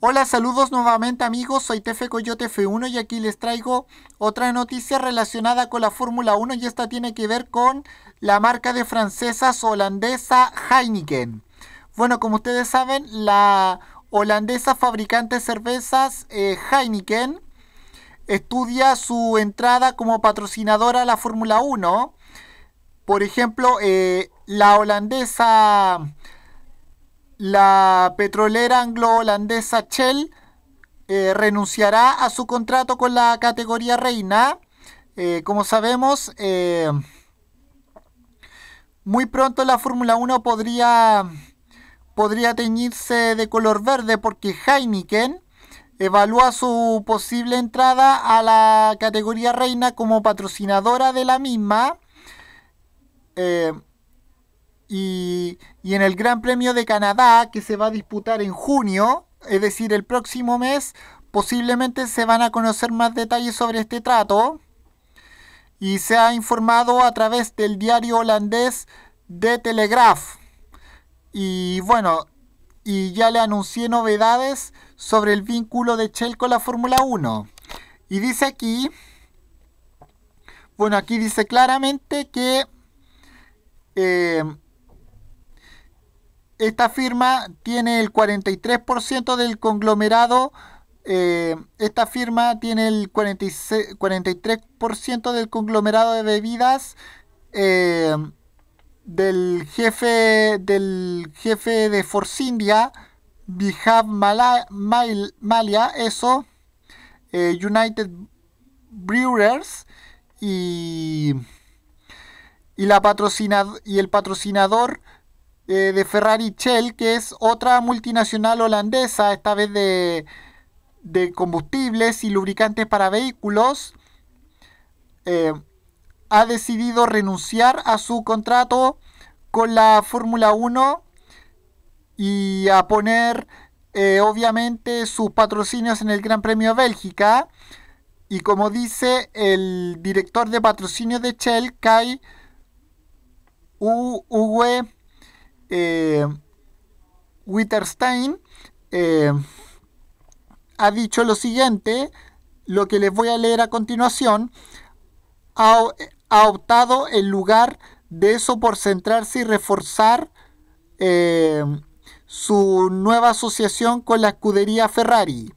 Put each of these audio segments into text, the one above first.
Hola, saludos nuevamente amigos, soy Tefe Coyote F1 y aquí les traigo otra noticia relacionada con la Fórmula 1 y esta tiene que ver con la marca de francesas holandesa Heineken. Bueno, como ustedes saben, la holandesa fabricante de cervezas eh, Heineken estudia su entrada como patrocinadora a la Fórmula 1. Por ejemplo, eh, la holandesa la petrolera anglo-holandesa Shell eh, renunciará a su contrato con la categoría reina. Eh, como sabemos, eh, muy pronto la Fórmula 1 podría, podría teñirse de color verde porque Heineken evalúa su posible entrada a la categoría reina como patrocinadora de la misma. Y, y en el Gran Premio de Canadá, que se va a disputar en junio, es decir, el próximo mes, posiblemente se van a conocer más detalles sobre este trato. Y se ha informado a través del diario holandés de Telegraph. Y bueno, y ya le anuncié novedades sobre el vínculo de Shell con la Fórmula 1. Y dice aquí, bueno, aquí dice claramente que eh, esta firma tiene el 43% del conglomerado. Eh, esta firma tiene el 43% del conglomerado de bebidas eh, del jefe del jefe de Forcindia, Bihab Malia, eso, eh, United Brewers y, y, la y el patrocinador eh, de Ferrari Shell, que es otra multinacional holandesa, esta vez de, combustibles y lubricantes para vehículos, eh, ha decidido renunciar a su contrato con la Fórmula 1 y a poner eh, obviamente sus patrocinios en el Gran Premio Bélgica. Y como dice el director de patrocinio de Shell, Kai Uwe eh, Witterstein eh, ha dicho lo siguiente, lo que les voy a leer a continuación, ha, optado en lugar de eso por centrarse y reforzar eh, su nueva asociación con la escudería Ferrari.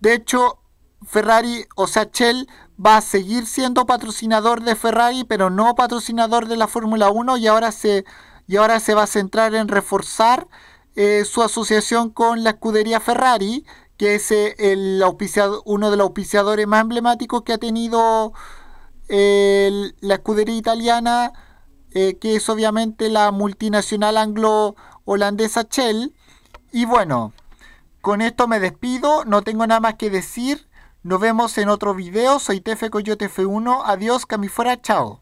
De hecho, Ferrari, o sea, Shell va a seguir siendo patrocinador de Ferrari, pero no patrocinador de la Fórmula 1 y ahora se y ahora se va a centrar en reforzar eh, su asociación con la escudería Ferrari, que es eh, el uno de los auspiciadores más emblemáticos que ha tenido la escudería italiana, eh, que es obviamente la multinacional anglo-holandesa Shell. Y bueno, con esto me despido, no tengo nada más que decir. Nos vemos en otro video, soy Tefe Coyote F1, adiós, fuera, chao.